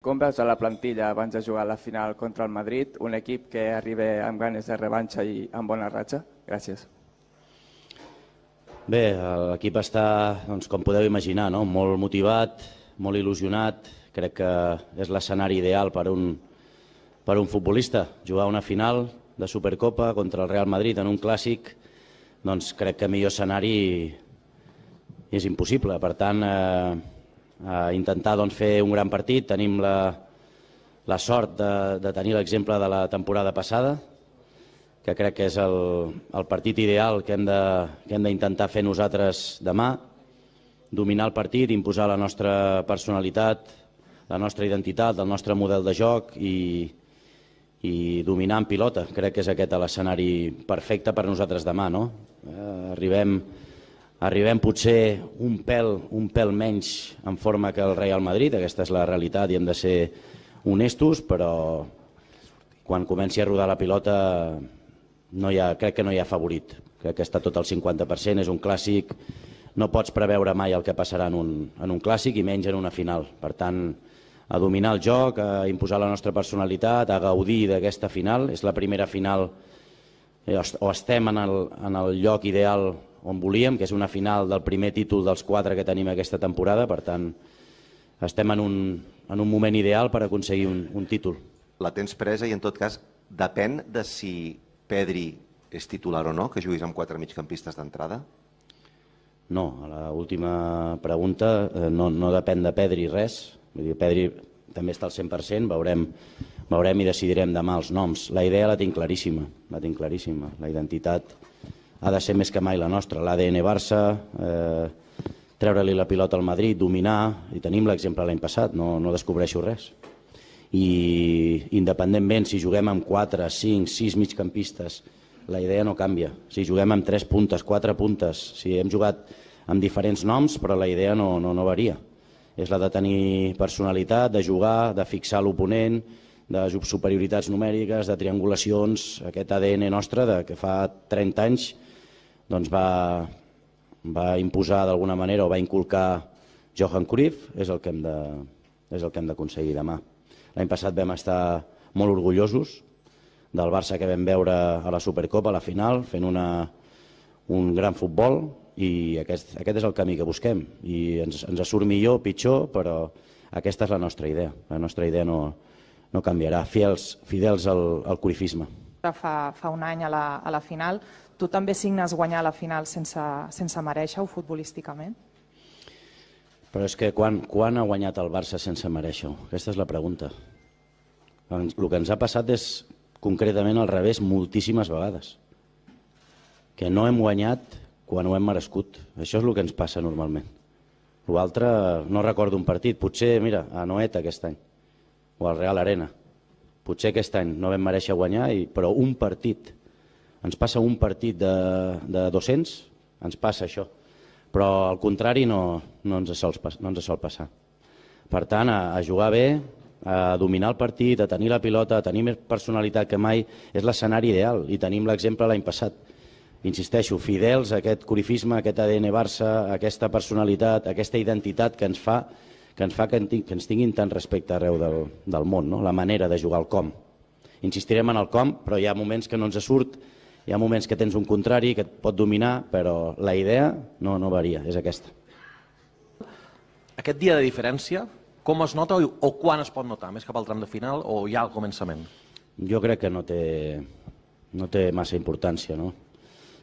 Com veus a la plantilla abans de jugar la final contra el Madrid, un equip que arriba amb ganes de revanxa i amb bona ratxa? Gràcies. Bé, l'equip està, doncs, com podeu imaginar, no? molt motivat, molt il·lusionat. Crec que és l'escenari ideal per un, per un futbolista. Jugar una final de Supercopa contra el Real Madrid en un clàssic, doncs crec que millor escenari és impossible. Per tant, eh, eh, intentar doncs, fer un gran partit. Tenim la, la sort de, de tenir l'exemple de la temporada passada, que crec que és el, el partit ideal que hem d'intentar fer nosaltres demà, dominar el partit, imposar la nostra personalitat, la nostra identitat, el nostre model de joc i, i dominar en pilota. Crec que és aquest l'escenari perfecte per nosaltres demà. No? Eh, arribem Arribem potser un pèl, un pèl menys en forma que el Real Madrid, aquesta és la realitat i hem de ser honestos, però quan comenci a rodar la pilota no hi ha, crec que no hi ha favorit. Crec que està tot al 50%, és un clàssic, no pots preveure mai el que passarà en un, en un clàssic i menys en una final. Per tant, a dominar el joc, a imposar la nostra personalitat, a gaudir d'aquesta final. És la primera final, eh, o estem en el, en el lloc ideal on volíem, que és una final del primer títol dels quatre que tenim aquesta temporada, per tant, estem en un, en un moment ideal per aconseguir un, un títol. La tens presa i, en tot cas, depèn de si Pedri és titular o no, que juguis amb quatre migcampistes d'entrada? No, a la última pregunta eh, no, no depèn de Pedri res. Vull dir, Pedri també està al 100%, veurem, veurem i decidirem demà els noms. La idea la tinc claríssima, la tinc claríssima. La identitat ha de ser més que mai la nostra. L'ADN Barça, eh, treure-li la pilota al Madrid, dominar, i tenim l'exemple l'any passat, no, no descobreixo res. I independentment si juguem amb 4, 5, 6 migcampistes, la idea no canvia. Si juguem amb 3 puntes, 4 puntes, si hem jugat amb diferents noms, però la idea no, no, no varia. És la de tenir personalitat, de jugar, de fixar l'oponent, de superioritats numèriques, de triangulacions, aquest ADN nostre de que fa 30 anys doncs va, va imposar d'alguna manera o va inculcar Johan Cruyff, és el que hem de, és el que hem d'aconseguir demà. L'any passat vam estar molt orgullosos del Barça que vam veure a la Supercopa, a la final, fent una, un gran futbol i aquest, aquest és el camí que busquem i ens, ens surt millor o pitjor, però aquesta és la nostra idea. La nostra idea no, no canviarà, Fiels, fidels al, al corifisme. Fa, fa un any a la, a la final tu també signes guanyar la final sense, sense mereixer-ho futbolísticament? Però és que quan, quan ha guanyat el Barça sense mereixer-ho? Aquesta és la pregunta. El que ens ha passat és concretament al revés moltíssimes vegades. Que no hem guanyat quan ho hem merescut. Això és el que ens passa normalment. L'altre no recordo un partit. Potser, mira, a Noeta aquest any. O al Real Arena. Potser aquest any no vam mereixer guanyar, i, però un partit ens passa un partit de, de 200, ens passa això. Però al contrari no, no, ens, sol, no ens sol passar. Per tant, a, a jugar bé, a dominar el partit, a tenir la pilota, a tenir més personalitat que mai, és l'escenari ideal i tenim l'exemple l'any passat. Insisteixo, fidels a aquest corifisme, a aquest ADN Barça, a aquesta personalitat, a aquesta identitat que ens fa que ens fa que, ens tinguin tant respecte arreu del, del món, no? la manera de jugar al com. Insistirem en el com, però hi ha moments que no ens surt, hi ha moments que tens un contrari que et pot dominar, però la idea no, no varia, és aquesta. Aquest dia de diferència, com es nota o, quan es pot notar? Més cap al tram de final o ja al començament? Jo crec que no té, no té massa importància, no?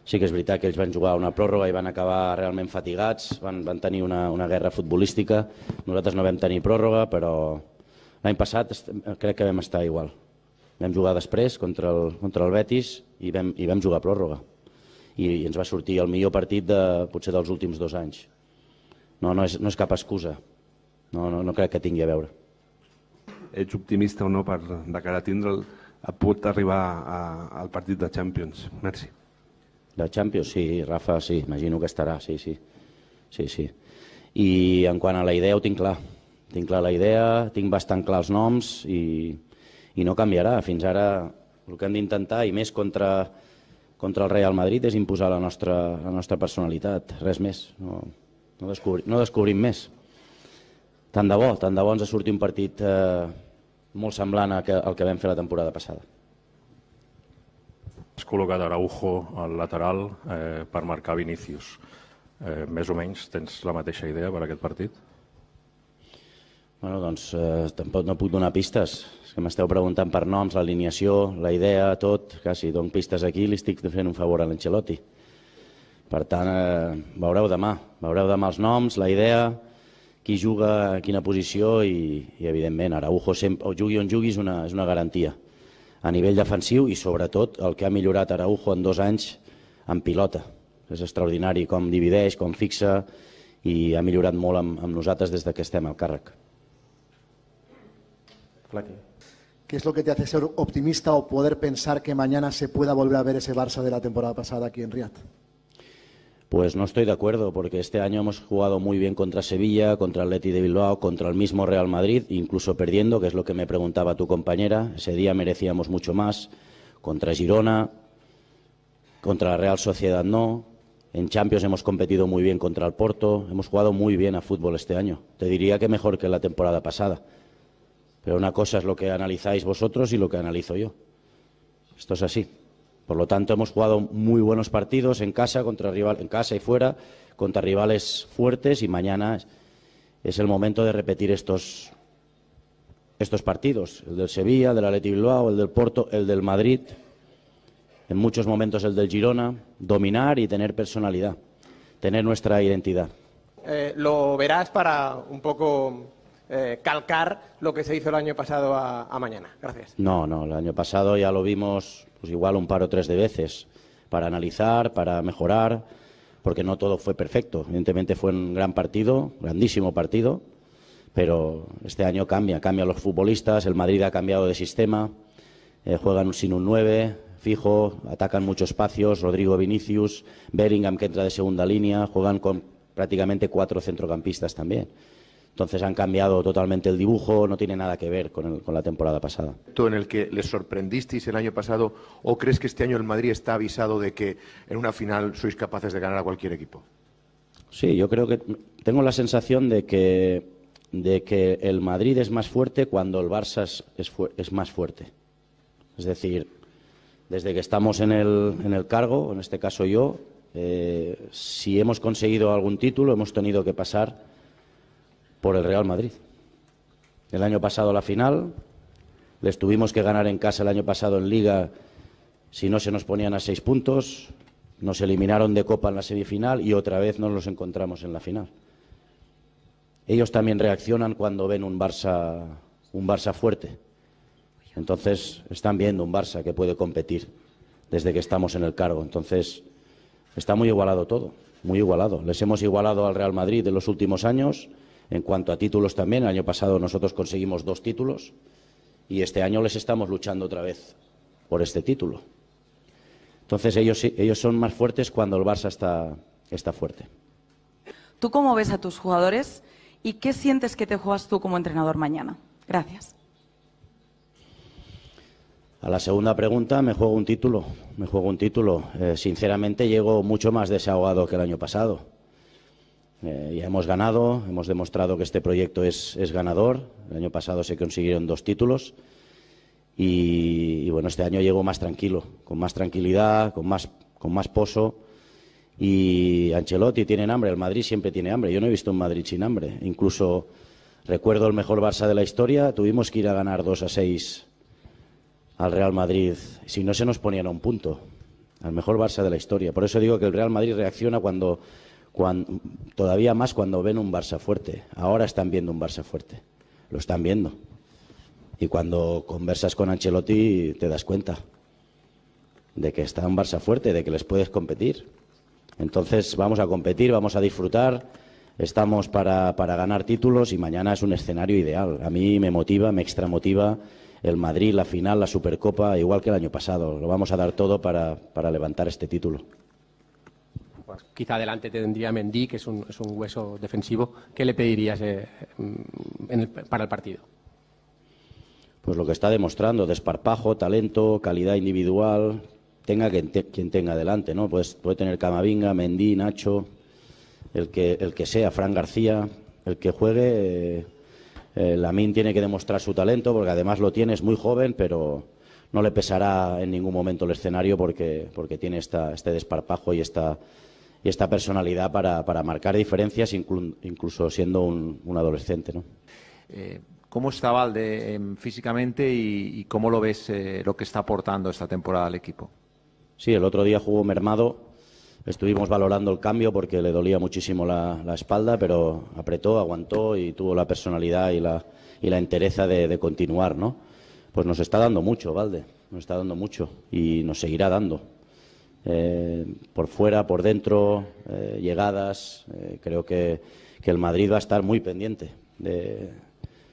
Sí que és veritat que ells van jugar una pròrroga i van acabar realment fatigats, van, van tenir una, una guerra futbolística. Nosaltres no vam tenir pròrroga, però l'any passat crec que vam estar igual. Vam jugar després contra el, contra el Betis i vam, i vam jugar pròrroga. I, I ens va sortir el millor partit de, potser dels últims dos anys. No, no, és, no és cap excusa. No, no, no crec que tingui a veure. Ets optimista o no per, de cara a tindre'l? pot arribar a, al partit de Champions. Merci. De Champions, sí, Rafa, sí, imagino que estarà, sí, sí. sí, sí. I en quant a la idea ho tinc clar. Tinc clar la idea, tinc bastant clar els noms i, i no canviarà. Fins ara el que hem d'intentar, i més contra, contra el Real Madrid, és imposar la nostra, la nostra personalitat, res més. No, no, descobri, no descobrim més. Tant de bo, tant de bo ens sortit un partit eh, molt semblant al que, al que vam fer la temporada passada. Has col·locat Araujo al lateral eh, per marcar Vinícius. Eh, més o menys tens la mateixa idea per a aquest partit? Bueno, doncs eh, tampoc no puc donar pistes. És que m'esteu preguntant per noms, l'alineació, la idea, tot. Que si dono pistes aquí li estic fent un favor a l'Ancelotti. Per tant, eh, veureu demà. Veureu demà els noms, la idea, qui juga a quina posició i, i evidentment, Araujo sempre, o jugui on jugui és una, és una garantia a nivell defensiu i sobretot el que ha millorat Araujo en dos anys en pilota. És extraordinari com divideix, com fixa i ha millorat molt amb, amb nosaltres des de que estem al càrrec. ¿Qué es lo que te hace ser optimista o poder pensar que mañana se pueda volver a ver ese Barça de la temporada pasada aquí en Riyadh? Pues no estoy de acuerdo, porque este año hemos jugado muy bien contra Sevilla, contra el Leti de Bilbao, contra el mismo Real Madrid, incluso perdiendo, que es lo que me preguntaba tu compañera. Ese día merecíamos mucho más. Contra Girona, contra la Real Sociedad no. En Champions hemos competido muy bien contra el Porto. Hemos jugado muy bien a fútbol este año. Te diría que mejor que la temporada pasada. Pero una cosa es lo que analizáis vosotros y lo que analizo yo. Esto es así. Por lo tanto, hemos jugado muy buenos partidos en casa, contra rival, en casa y fuera, contra rivales fuertes y mañana es el momento de repetir estos, estos partidos, el del Sevilla, el del Atleti Bilbao, el del Porto, el del Madrid, en muchos momentos el del Girona, dominar y tener personalidad, tener nuestra identidad. Eh, lo verás para un poco eh, calcar lo que se hizo el año pasado a, mañana. Gracias. No, no, el año pasado ya lo vimos pues igual un par o tres de veces para analizar, para mejorar, porque no todo fue perfecto. Evidentemente fue un gran partido, grandísimo partido, pero este año cambia, cambian los futbolistas, el Madrid ha cambiado de sistema, eh, juegan sin un 9, fijo, atacan muchos espacios, Rodrigo Vinicius, Bellingham que entra de segunda línea, juegan con prácticamente cuatro centrocampistas también. Entonces han cambiado totalmente el dibujo, no tiene nada que ver con, la temporada pasada. ¿Tú en el que les sorprendisteis el año pasado o crees que este año el Madrid está avisado de que en una final sois capaces de ganar a cualquier equipo? Sí, yo creo que tengo la sensación de que, de que el Madrid es más fuerte cuando el Barça es, más fuerte. Es decir, desde que estamos en el, cargo, en este caso yo, eh, si hemos conseguido algún título, hemos tenido que pasar por el Real Madrid. El año pasado la final, les tuvimos que ganar en casa el año pasado en Liga, si no se nos ponían a seis puntos, nos eliminaron de Copa en la semifinal y otra vez nos los encontramos en la final. Ellos también reaccionan cuando ven un Barça, un Barça fuerte. Entonces están viendo un Barça que puede competir desde que estamos en el cargo. Entonces está muy igualado todo, muy igualado. Les hemos igualado al Real Madrid de los últimos años. En cuanto a títulos también, el año pasado nosotros conseguimos dos títulos y este año les estamos luchando otra vez por este título. Entonces ellos, ellos son más fuertes cuando el Barça está, está fuerte. ¿Tú cómo ves a tus jugadores y qué sientes que te juegas tú como entrenador mañana? Gracias. A la segunda pregunta me juego un título, me juego un título. Eh, sinceramente llego mucho más desahogado que el año pasado. Eh, ya hemos ganado, hemos demostrado que este proyecto es, es ganador. El año pasado se consiguieron dos títulos y, bueno, este año llegó más tranquilo, con más tranquilidad, con más, con más pozo. Y Ancelotti tiene hambre, el Madrid siempre tiene hambre. Yo no he visto un Madrid sin hambre. Incluso recuerdo el mejor Barça de la historia, tuvimos que ir a ganar 2 a 6 al Real Madrid. Si no, se nos ponían a un punto. Al mejor Barça de la historia. Por eso digo que el Real Madrid reacciona cuando todavía más cuando ven un Barça fuerte. Ahora están viendo un Barça fuerte, lo están viendo. Y cuando conversas con Ancelotti te das cuenta de que está un Barça fuerte, de que les puedes competir. Entonces vamos a competir, vamos a disfrutar, estamos para, ganar títulos y mañana es un escenario ideal. A mí me motiva, me extramotiva el Madrid, la final, la Supercopa, igual que el año pasado. Lo vamos a dar todo para levantar este título. Pues quizá adelante tendría Mendy, que es un, es un hueso defensivo. ¿Qué le pedirías eh, mm, para el partido? Pues lo que está demostrando, desparpajo, talento, calidad individual, tenga quien, tenga adelante, ¿no? Pues puede tener Camavinga, Mendy, Nacho, el que, el que sea, Fran García, el que juegue... Eh, eh Lamín tiene que demostrar su talento, porque además lo tiene, es muy joven, pero no le pesará en ningún momento el escenario porque, porque tiene esta, este desparpajo y esta, y esta personalidad para, marcar diferencias, incluso siendo un, adolescente. ¿no? Eh, ¿Cómo está Valde em, físicamente y, cómo lo ves eh, lo que está aportando esta temporada al equipo? Sí, el otro día jugó mermado. Estuvimos valorando el cambio porque le dolía muchísimo la, espalda, pero apretó, aguantó y tuvo la personalidad y la, y entereza de, de continuar, ¿no? Pues nos está dando mucho, Valde, nos está dando mucho y nos seguirá dando. Eh, por fuera, por dentro, eh, llegadas. Eh, creo que, el Madrid va a estar muy pendiente, de,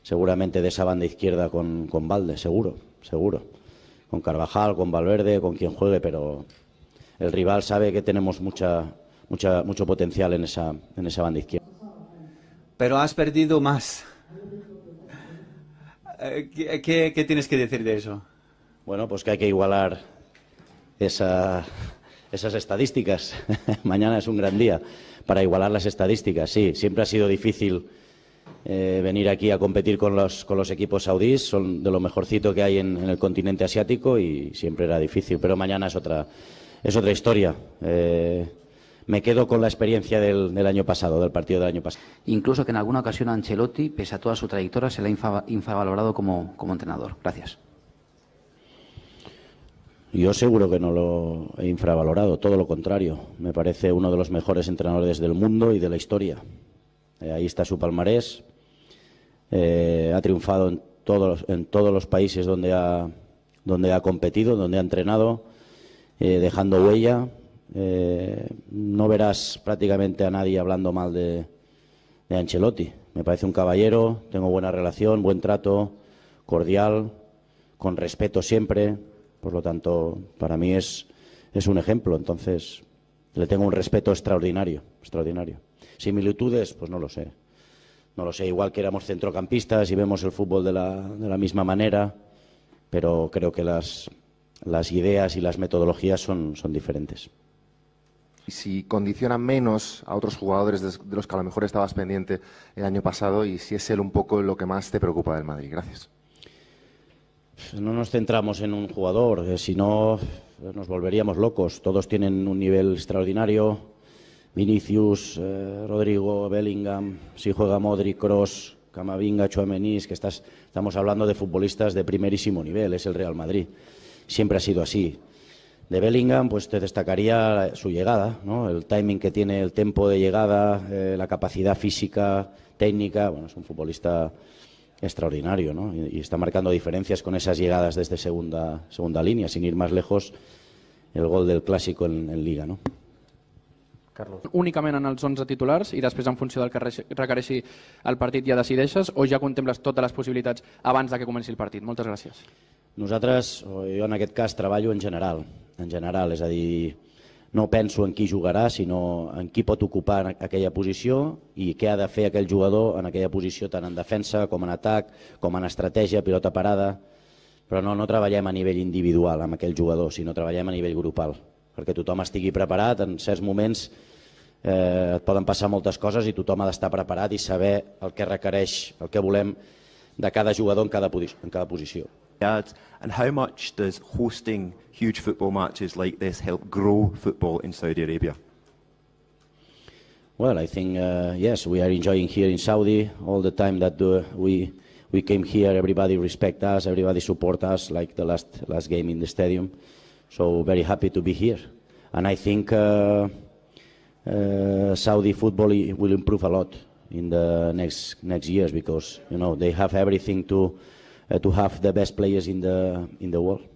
seguramente de esa banda izquierda con, con Valde, seguro, seguro. Con Carvajal, con Valverde, con quien juegue, pero el rival sabe que tenemos mucha, mucha, mucho potencial en esa, en esa banda izquierda. Pero has perdido más. qué tienes que decir de eso? Bueno, pues que hay que igualar esa, esas estadísticas. Mañana es un gran día para igualar las estadísticas. Sí, siempre ha sido difícil eh, venir aquí a competir con los, equipos saudíes. Son de lo mejorcito que hay en, el continente asiático y siempre era difícil. Pero mañana es otra, es otra historia. Eh, me quedo con la experiencia del, año pasado, del partido del año pasado. Incluso que en alguna ocasión Ancelotti, pese a toda su trayectoria, se le ha infravalorado como, como entrenador. Gracias. Yo seguro que no lo he infravalorado, todo lo contrario. Me parece uno de los mejores entrenadores del mundo y de la historia. Eh, ahí está su palmarés. Eh, ha triunfado en todos, en todos los países donde ha, donde ha competido, donde ha entrenado, eh, dejando huella. no verás prácticamente a nadie hablando mal de, de Ancelotti. Me parece un caballero, tengo buena relación, buen trato, cordial, con respeto siempre por lo tanto, para mí es, un ejemplo. Entonces, le tengo un respeto extraordinario, extraordinario. Similitudes, pues no lo sé. No lo sé, igual que éramos centrocampistas y vemos el fútbol de la, misma manera, pero creo que las, ideas y las metodologías son, diferentes. Y si condicionan menos a otros jugadores de los que a lo mejor estabas pendiente el año pasado y si es él un poco lo que más te preocupa del Madrid. Gracias. Pues no nos centramos en un jugador, eh, si no nos volveríamos locos. Todos tienen un nivel extraordinario. Vinicius, eh, Rodrigo, Bellingham, si juega Modric, Cross, Camavinga, Chuamenís, que estamos hablando de futbolistas de primerísimo nivel, es el Real Madrid. Siempre ha sido así. De Bellingham, pues te destacaría su llegada, el timing que tiene, el tiempo de llegada, eh, la capacidad física, técnica. Bueno, es un futbolista extraordinario, ¿no? Y, y, está marcando diferencias con esas llegadas desde segunda, segunda línea, sin ir más lejos, el gol del clásico en, en Liga, ¿no? Carlos. Únicament en els 11 titulars i després en funció del que requereixi el partit ja decideixes o ja contemples totes les possibilitats abans de que comenci el partit? Moltes gràcies. Nosaltres, jo en aquest cas, treballo en general. En general, és a dir, no penso en qui jugarà, sinó en qui pot ocupar aquella posició i què ha de fer aquell jugador en aquella posició, tant en defensa com en atac, com en estratègia, pilota parada, però no, no treballem a nivell individual amb aquell jugador, sinó treballem a nivell grupal, perquè tothom estigui preparat, en certs moments eh, et poden passar moltes coses i tothom ha d'estar preparat i saber el que requereix, el que volem de cada jugador en cada, en cada posició. ads, and how much does hosting huge football matches like this help grow football in Saudi Arabia? Well, I think uh, yes, we are enjoying here in Saudi all the time that uh, we we came here. Everybody respect us, everybody support us, like the last last game in the stadium. So very happy to be here, and I think uh, uh Saudi football will improve a lot in the next next years because you know they have everything to uh, to have the best players in the in the world.